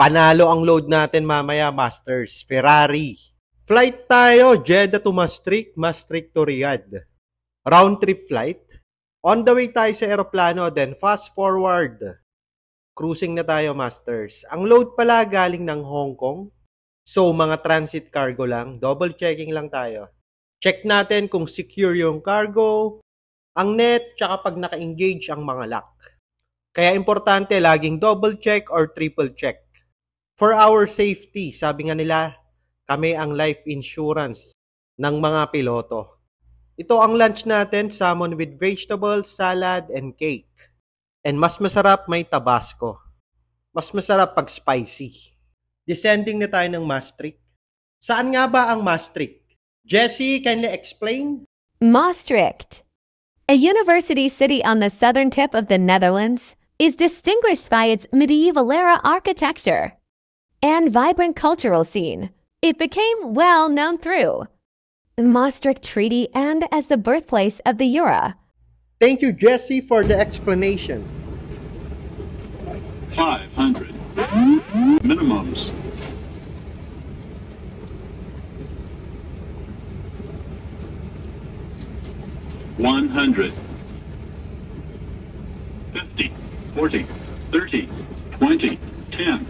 Panalo ang load natin mamaya, Masters. Ferrari. Flight tayo, Jeddah to Maastricht, Maastricht to Riyadh. Round trip flight. On the way tayo sa eroplano, then fast forward. Cruising na tayo, Masters. Ang load pala galing ng Hong Kong. So, mga transit cargo lang. Double checking lang tayo. Check natin kung secure yung cargo, ang net, tsaka pag naka-engage ang mga lock. Kaya importante laging double check or triple check. For our safety, sabi nga nila, kami ang life insurance ng mga piloto. Ito ang lunch natin, salmon with vegetables, salad, and cake. And mas masarap may tabasco. Mas masarap pag spicy. Descending na tayo ng Maastricht. Saan nga ba ang Maastricht? Jesse, can you explain? Maastricht, a university city on the southern tip of the Netherlands, is distinguished by its medieval era architecture. and vibrant cultural scene. It became well known through the Maastricht Treaty and as the birthplace of the euro. Thank you, Jesse, for the explanation. 500 minimums. One hundred, fifty, forty, thirty, twenty, ten.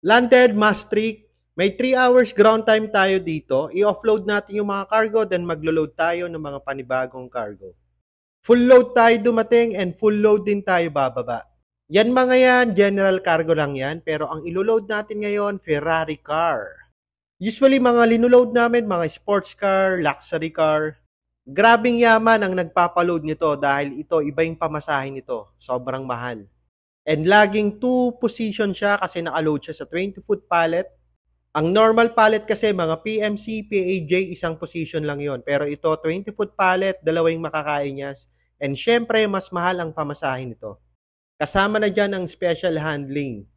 Landed Maastricht, may 3 hours ground time tayo dito. I-offload natin yung mga cargo, then maglo-load tayo ng mga panibagong cargo. Full load tayo dumating and full load din tayo bababa. Yan mga yan, general cargo lang yan. Pero ang ilo-load natin ngayon, Ferrari car. Usually mga linuload namin, mga sports car, luxury car. Grabing yaman ang nagpapaload nito dahil ito, iba yung pamasahin nito. Sobrang mahal. And laging two position siya kasi naka-load siya sa 20-foot pallet. Ang normal pallet kasi mga PMC, PAJ, isang position lang yon Pero ito, 20-foot pallet, dalawa yung makakain niya. And syempre, mas mahal ang pamasahin nito. Kasama na dyan ang special handling.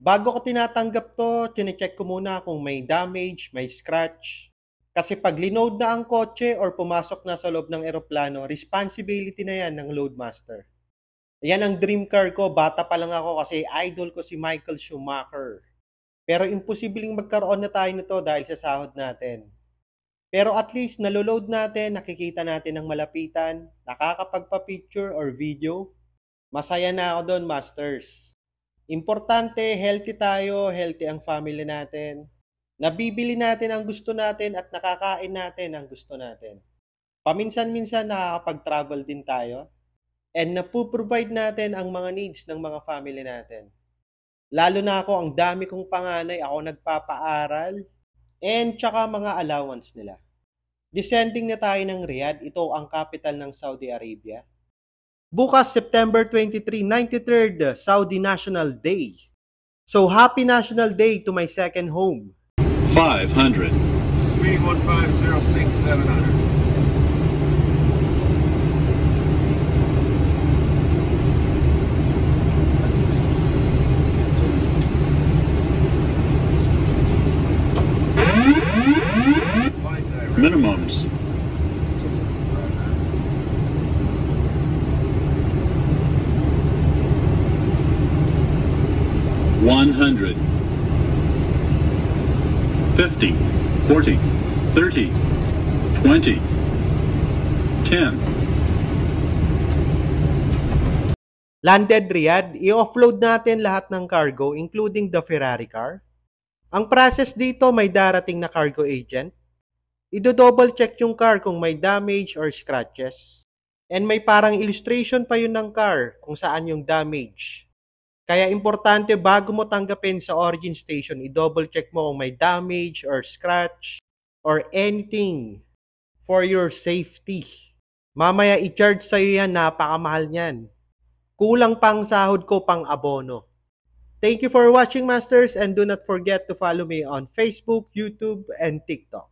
Bago ko tinatanggap to, chinecheck ko muna kung may damage, may scratch. Kasi pag linoad na ang kotse or pumasok na sa loob ng eroplano, responsibility na yan ng loadmaster. Yan ang dream car ko. Bata pa lang ako kasi idol ko si Michael Schumacher. Pero imposible imposibleng magkaroon na tayo nito dahil sa sahod natin. Pero at least naloload natin, nakikita natin ng malapitan, nakakapagpa-picture or video. Masaya na ako doon, masters. Importante, healthy tayo, healthy ang family natin. Nabibili natin ang gusto natin at nakakain natin ang gusto natin. Paminsan-minsan nakakapag-travel din tayo and napoprovide natin ang mga needs ng mga family natin. Lalo na ako, ang dami kong panganay, ako nagpapaaral, and tsaka mga allowance nila. Descending na tayo ng Riyadh, ito ang capital ng Saudi Arabia. Bukas, September 23, 93rd, Saudi National Day. So, happy National Day to my second home. 500. Speed 1506, 700. 100, 50, 40, 30, 20, 10. Landed Riyadh, i-offload natin lahat ng cargo including the Ferrari car. Ang process dito may darating na cargo agent. Ido-double check yung car kung may damage or scratches. And may parang illustration pa yun ng car kung saan yung damage kaya importante bago mo tanggapin sa origin station, i-double check mo kung may damage or scratch or anything for your safety. Mamaya i-charge sa'yo yan, napakamahal niyan. Kulang pang sahod ko pang abono. Thank you for watching, Masters, and do not forget to follow me on Facebook, YouTube, and TikTok.